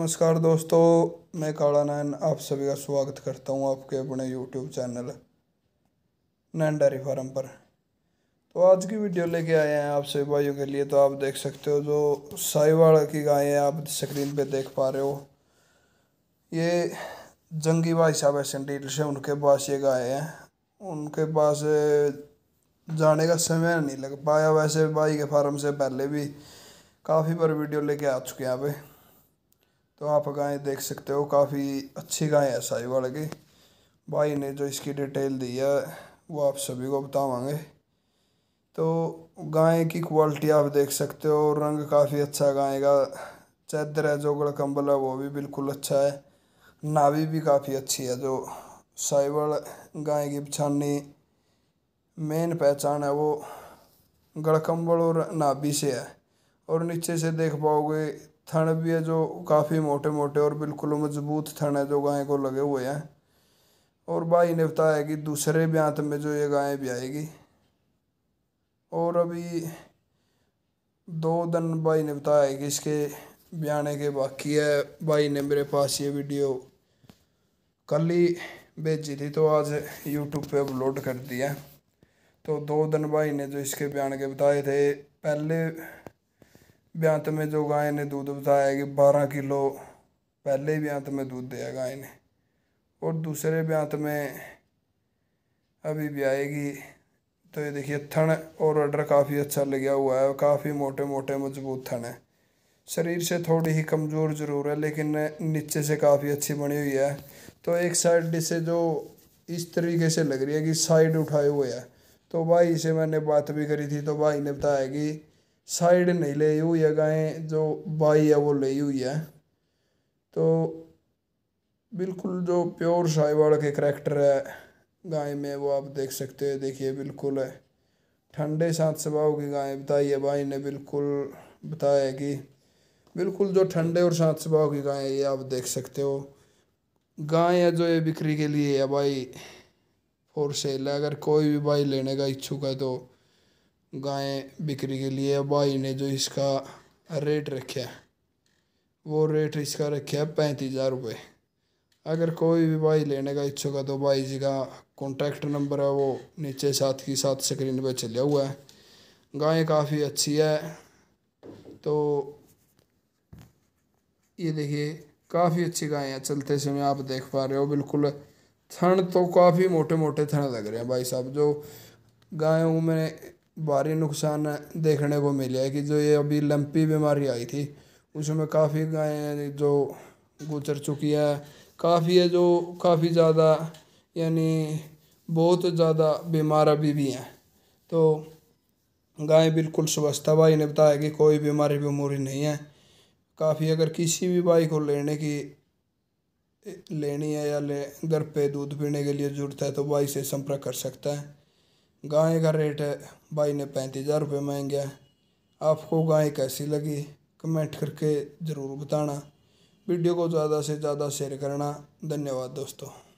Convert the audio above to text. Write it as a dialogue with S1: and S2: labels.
S1: नमस्कार दोस्तों मैं काला नैन आप सभी का स्वागत करता हूं आपके अपने YouTube channel Nain dairy farm पर तो आज की वीडियो लेके आए हैं आप सभी भाइयों के लिए तो आप देख सकते हो जो साईवाल की गाय है आप स्क्रीन पे देख पा रहे हो ये जंगी भाई साहब है सेंटील से उनके पास ये गाय है उनके पास जाने का समय नहीं लग पाया वैसे भाई के फार्म से पहले भी काफ़ी बार वीडियो लेके आ चुके हैं यहाँ पे तो आप गाय देख सकते हो काफ़ी अच्छी गाय है साहिवाल की भाई ने जो इसकी डिटेल दी है वो आप सभी को बतावागे तो गाय की क्वालिटी आप देख सकते हो रंग काफ़ी अच्छा गाय का चादर है जो गड़ कम्बल है वो भी बिल्कुल अच्छा है नाभी भी काफ़ी अच्छी है जो साइबल गाय की पहचानी मेन पहचान है वो गड़कम्बल और नाभी से है और नीचे से देख पाओगे थण भी है जो काफ़ी मोटे मोटे और बिल्कुल मजबूत थण है जो गाय को लगे हुए हैं और भाई ने बताया कि दूसरे ब्यांत में जो ये गायें भी आएगी और अभी दो दिन भाई ने बताया कि इसके ब्याने के बाकी है भाई ने मेरे पास ये वीडियो कल ही भेजी थी तो आज यूट्यूब पे अपलोड कर दिया तो दो दिन भाई ने जो इसके बयान के बताए थे पहले ब्यांत में जो गाय ने दूध बताया कि बारह किलो पहले ब्यांत में दूध दिया गाय ने और दूसरे ब्यांत में अभी भी आएगी तो ये देखिए थन और अडर काफ़ी अच्छा लगा हुआ है काफ़ी मोटे मोटे मजबूत थन है शरीर से थोड़ी ही कमज़ोर ज़रूर है लेकिन नीचे से काफ़ी अच्छी बनी हुई है तो एक साइड से जो इस तरीके से लग रही है कि साइड उठाए हुए है तो भाई से मैंने बात भी करी थी तो भाई ने बताया कि साइड नहीं ली हुई है गायें जो बाई है वो ले हुई है तो बिल्कुल जो प्योर साहिवाल के करेक्टर है गाय में वो आप देख सकते हो देखिए बिल्कुल है ठंडे सात स्वभाव की गाय बताई है भाई ने बिल्कुल बताया कि बिल्कुल जो ठंडे और सात स्वभाव की गाय है ये आप देख सकते हो गाय है जो ये बिक्री के लिए है भाई और सेल है अगर कोई भी भाई लेने का इच्छुक है तो गायें बिक्री के लिए भाई ने जो इसका रेट रखे है वो रेट इसका रखे है पैंतीस हज़ार रुपये अगर कोई भी भाई लेने का इच्छुक है तो भाई जी का कॉन्टैक्ट नंबर है वो नीचे साथ की साथ स्क्रीन पे चला हुआ है गायें काफ़ी अच्छी है तो ये देखिए काफ़ी अच्छी गायें हैं चलते समय आप देख पा रहे हो बिल्कुल थन तो काफ़ी मोटे मोटे थन लग रहे हैं भाई साहब जो गायों में भारी नुकसान देखने को मिले है कि जो ये अभी लंपी बीमारी आई थी उसमें काफ़ी गायें जो गुजर चुकी है काफ़ी है जो काफ़ी ज़्यादा यानी बहुत ज़्यादा बीमार अभी भी हैं तो गाय बिल्कुल स्वस्थ है भाई ने बताया कि कोई बीमारी बीमारी नहीं है काफ़ी अगर किसी भी भाई को लेने की लेनी है या ले घर पे दूध पीने के लिए ज़रूरत है तो भाई से संपर्क कर सकता है गाय का रेट है भाई ने पैंतीस हज़ार रुपये मांगे हैं आपको गाय कैसी लगी कमेंट करके ज़रूर बताना वीडियो को ज़्यादा से ज़्यादा शेयर करना धन्यवाद दोस्तों